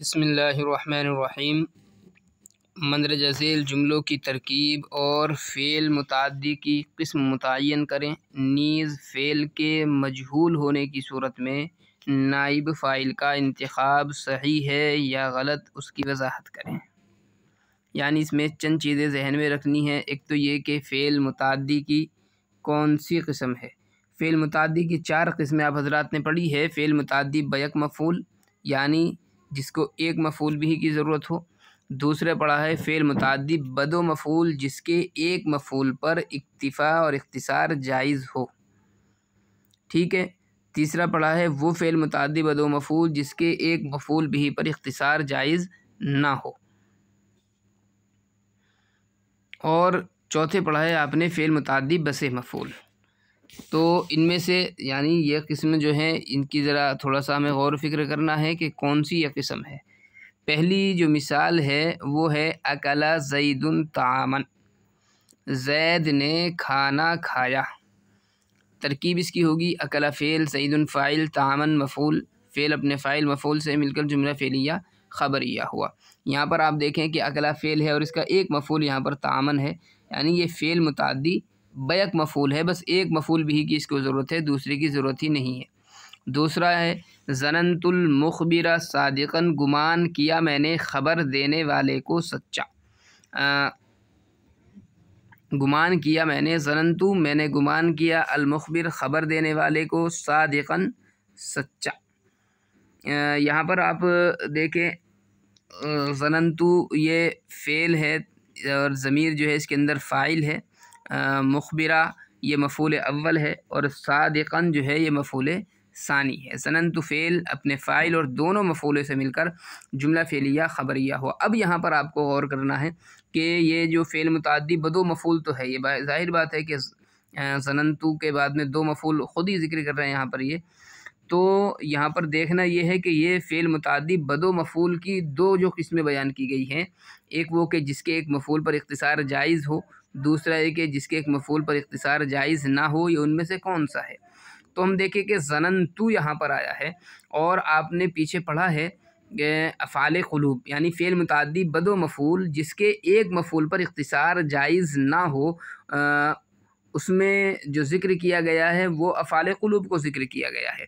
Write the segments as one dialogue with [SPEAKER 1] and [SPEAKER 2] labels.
[SPEAKER 1] بسم اللہ الرحمن الرحیم مندرجہ ذیل جملوں کی ترکیب اور فعل متعدی کی قسم متعین کریں نیز فعل کے مجہول ہونے کی صورت میں نائب فائل کا انتخاب صحیح ہے یا غلط اس کی وضاحت کریں یعنی اس میں چند چیزیں ذہن میں رکھنی ہیں ایک تو یہ کہ فعل متعدی کی کون سی قسم ہے فعل متعدی کی چار قسمیں آپ حضرات نے پڑھی ہے فعل متعدی بیک مفول یعنی جس کو ایک مفول بھی کی ضرورت ہو دوسرے پڑھا ہے فعل متعدی بد و مفول جس کے ایک مفول پر اکتفا اور اختصار جائز ہو ٹھیک ہے تیسرا پڑھا ہے وہ فعل متعدی بد و مفول جس کے ایک مفول بھی پر اختصار جائز نہ ہو اور چوتھے پڑھا ہے آپ نے فعل متعدی بس مفول تو ان میں سے یعنی یہ قسم جو ہیں ان کی ذرا تھوڑا سا ہمیں غور و فکر کرنا ہے کہ کون سی یہ قسم ہے پہلی جو مثال ہے وہ ہے اکلا زید تعامن زید نے کھانا کھایا ترکیب اس کی ہوگی اکلا فعل سعید الفائل تعامن مفعول فعل اپنے فائل مفعول سے مل کر جملہ فعلیہ خبر ہوا یہاں پر آپ دیکھیں کہ اکلا فعل ہے اور اس کا ایک مفعول یہاں پر تعامن ہے یعنی یہ فعل متعدی بیک مفول ہے بس ایک مفول بھی کی اس کو ضرورت ہے دوسرے کی ضرورت ہی نہیں ہے دوسرا ہے زننت المخبرہ صادقاً گمان کیا میں نے خبر دینے والے کو سچا گمان کیا میں نے زننتو میں نے گمان کیا المخبر خبر دینے والے کو صادقاً سچا یہاں پر آپ دیکھیں زننتو یہ فعل ہے اور ضمیر جو ہے اس کے اندر فائل ہے مخبرہ یہ مفول اول ہے اور صادقاً جو ہے یہ مفول ثانی ہے صنعت تو فعل اپنے فائل اور دونوں مفعولے سے مل کر جملہ فعلیہ خبریہ ہو اب یہاں پر آپ کو غور کرنا ہے کہ یہ جو فعل متعدی بدو مفعول مفول تو ہے یہ ظاہر بات ہے کہ صنعتو کے بعد میں دو مفول خود ہی ذکر کر رہے ہیں یہاں پر یہ تو یہاں پر دیکھنا یہ ہے کہ یہ فعل متعدی بد و مفول کی دو جو قسمیں بیان کی گئی ہیں ایک وہ کہ جس کے ایک مفول پر اختصار جائز ہو دوسرا یہ کہ جس کے ایک مفول پر اختصار جائز نہ ہو یہ ان میں سے کون سا ہے تو ہم دیکھیں کہ زنن تو یہاں پر آیا ہے اور آپ نے پیچھے پڑھا ہے افعال قلوب یعنی فعل متعدی بد و مفول جس کے ایک مفول پر اختصار جائز نہ ہو اس میں جو ذکر کیا گیا ہے وہ افعال قلوب کو ذکر کیا گیا ہے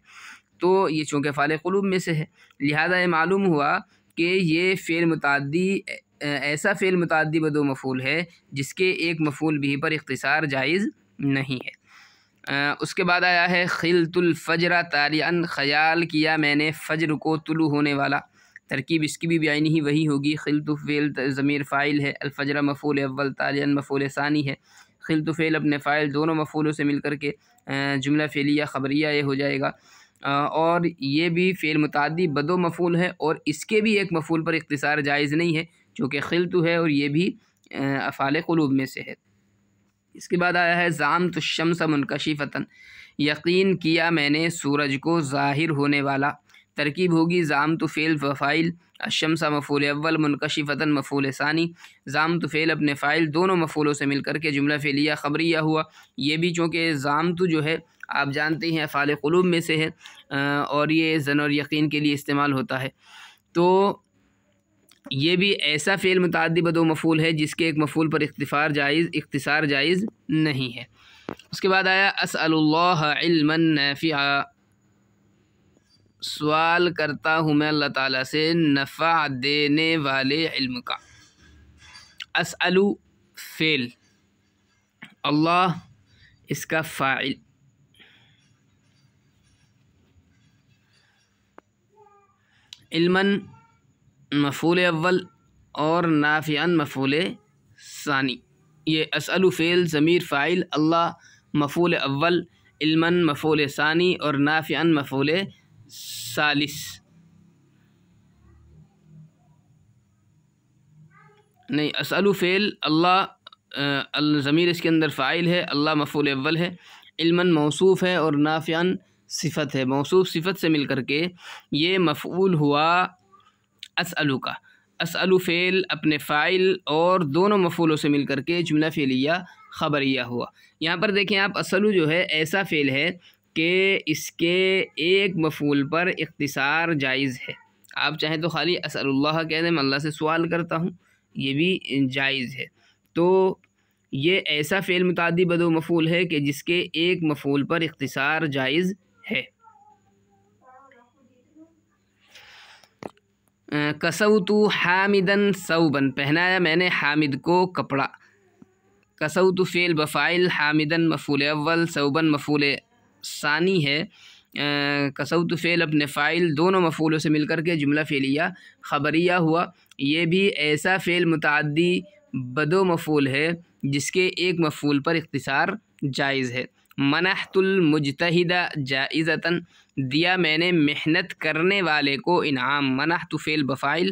[SPEAKER 1] تو یہ چونکہ افعال قلوب میں سے ہے لہذا یہ معلوم ہوا کہ یہ فعل متعدی ایسا فعل متعدی بدو مفعول مفول ہے جس کے ایک مفول بھی پر اختصار جائز نہیں ہے اس کے بعد آیا ہے خلط الفجر طالع خیال کیا میں نے فجر کو طلوع ہونے والا ترکیب اس کی بھی بین ہی وہی ہوگی خلط فعل ضمیر فائل ہے الفجر مفول اول تالین مفول ثانی ہے خلط فعل اپنے فائل دونوں مفولوں سے مل کر کے جملہ فعلیہ خبریہ یہ ہو جائے گا اور یہ بھی فعل متعدی بد و مفول ہے اور اس کے بھی ایک مفول پر اختصار جائز نہیں ہے چونکہ قلطو ہے اور یہ بھی افعال قلوب میں سے ہے اس کے بعد آیا ہے زام تو شمس منکشی فتن یقین کیا میں نے سورج کو ظاہر ہونے والا ترکیب ہوگی زام تو فعل وفائل الشمس مفول اول منکشی فتن مفول ثانی زام تو فیل اپنے فائل دونوں مفولوں سے مل کر کے جملہ فعلیہ خبریہ ہوا یہ بھی چونکہ زام تو جو ہے آپ جانتے ہیں افعال قلوب میں سے ہے اور یہ زن اور یقین کے لیے استعمال ہوتا ہے تو یہ بھی ایسا فعل متعدی بدو مفول ہے جس کے ایک مفول پر اختفار جائز اختصار جائز نہیں ہے اس کے بعد آیا اسأل اللہ علم سوال کرتا ہوں میں اللہ تعالیٰ سے نفع دینے والے علم کا فعل اللہ اس کا فائل علم مفول اول اور نافعن مفول ثانی یہ فعل ضمیر فاعل اللہ مفول اول علمن مفول ثانی اور نافعن مفول ثالث نہیں فعل اللہ ضمیر اس کے اندر فائل ہے اللہ مفول اول ہے علمن موصوف ہے اور نافعن صفت ہے موصوف صفت سے مل کر کے یہ مفعول ہوا اسلو کا اسلو فعل اپنے فائل اور دونوں مفولوں سے مل کر کے جملہ فعلیہ خبریہ ہوا یہاں پر دیکھیں آپ اسلو جو ہے ایسا فعل ہے کہ اس کے ایک مفول پر اختصار جائز ہے آپ چاہیں تو خالی اللہ کہہ دیں میں اللہ سے سوال کرتا ہوں یہ بھی جائز ہے تو یہ ایسا فعل متعدی بدو مفول ہے کہ جس کے ایک مفول پر اختصار جائز ہے کسو تو حامدن سوبن پہنایا میں نے حامد کو کپڑا کسو تو فعل بفائل حامدن مفول اول صوبن مفول ثانی ہے تو فعل اپنے فائل دونوں مفولوں سے مل کر کے جملہ فعلیہ خبریہ ہوا یہ بھی ایسا فعل متعدی بدو مفول ہے جس کے ایک مفول پر اختصار جائز ہے منحت المجتہدہ جائزتاً دیا میں نے محنت کرنے والے کو انعام منحت فعل بفائل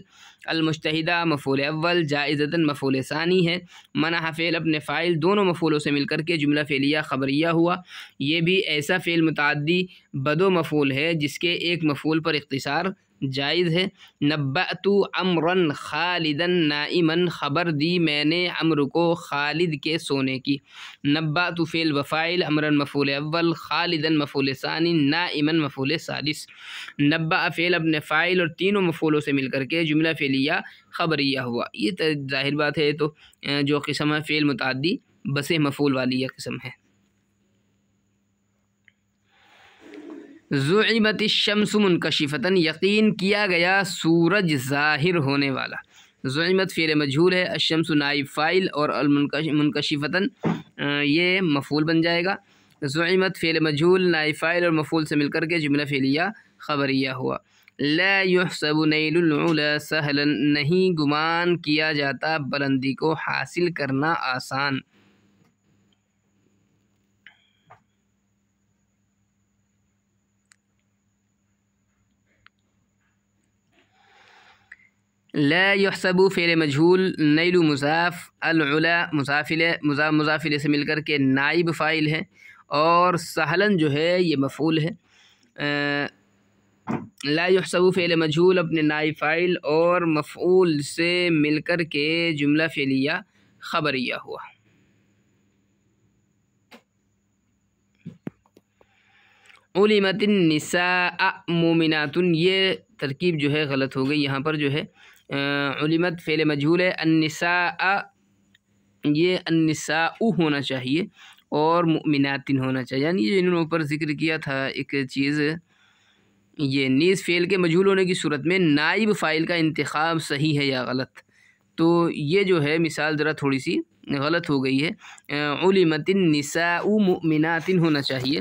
[SPEAKER 1] المجتہدہ مفول اول جائزتاً مفول ثانی ہے منح فعل اپنے فائل دونوں مفولوں سے مل کر کے جملہ فیلیہ خبریہ ہوا یہ بھی ایسا فعل متعدی بد و مفول ہے جس کے ایک مفول پر اختصار جائز ہے نبا اتو امراً نائمن خبر دی میں نے امر کو خالد کے سونے کی نبا تو فیل وفائل امراً مفول اول خالدن مفول ثانی نائمن مفول ثالث نبا افیل ابن فائل اور تینوں مفولوں سے مل کر کے جملہ فعلیہ خبریہ ہوا یہ ظاہر بات ہے تو جو قسم ہے فعل متعدی بس مفول والی قسم ہے زویمت الشمس منکشفتن یقین کیا گیا سورج ظاہر ہونے والا زوئمت فیر مجھول ہے الشمس نائب فائل اور المنکش یہ مفول بن جائے گا زوئمت فعل مجھول فائل اور مفول سے مل کر کے جملہ فعلیہ خبریہ ہوا لا یحسب نیل العلا سہلا نہیں گمان کیا جاتا بلندی کو حاصل کرنا آسان لا یحسب فعل مجھول مجھول مضاف العلا مضافل مضاف مضافل سے مل کر کے نائب فائل ہے اور سہلن جو ہے یہ مفعول ہے لا یحسب فعل مجھول اپنے نائب فائل اور مفعول سے مل کر کے جملہ فعلیہ خبریہ ہوا علیمت النساء مومنات یہ ترکیب جو ہے غلط ہو گئی یہاں پر جو ہے علمت فعل مجھول ہے النساء یہ النساء ہونا چاہیے اور مؤمنات ہونا چاہیے یعنی یہ انہوں نے اوپر ذکر کیا تھا ایک چیز یہ نیز فعل کے مجھول ہونے کی صورت میں نائب فائل کا انتخاب صحیح ہے یا غلط تو یہ جو ہے مثال ذرا تھوڑی سی غلط ہو گئی ہے علمت النساء مؤمنات ہونا چاہیے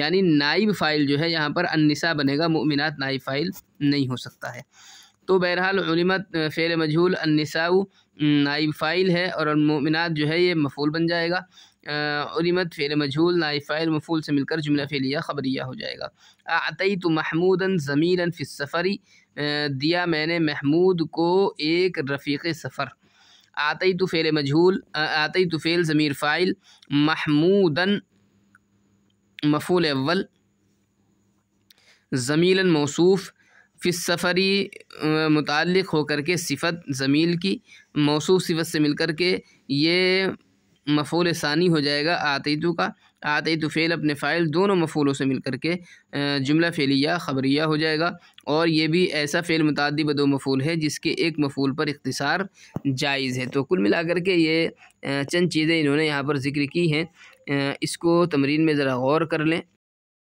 [SPEAKER 1] یعنی نائب فائل جو ہے یہاں پر النساء بنے گا مؤمنات نائب فائل نہیں ہو سکتا ہے تو بہرحال علمت فعل مجھول ان نائب فائل ہے اور المؤمنات جو ہے یہ مفول بن جائے گا علمت فعل مجھول نائب فائل مفول سے مل کر جملہ فعلیہ خبریہ ہو جائے گا آتی تو محمود ضمیر السفری دیا میں نے محمود کو ایک رفیق سفر آتی تو فعل مجھول آتی تو فعل ضمیر فائل محمودً مفول اول زمیلاً موصوف فی سفری متعلق ہو کر کے صفت ضمیل کی موصوف صفت سے مل کر کے یہ مفول ثانی ہو جائے گا آتیتو کا آتیتو فعل اپنے فائل دونوں مفولوں سے مل کر کے جملہ فعلیہ خبریہ ہو جائے گا اور یہ بھی ایسا فعل متعدی بدو مفول ہے جس کے ایک مفول پر اختصار جائز ہے تو کل ملا کر کے یہ چند چیزیں انہوں نے یہاں پر ذکر کی ہیں اس کو تمرین میں ذرا غور کر لیں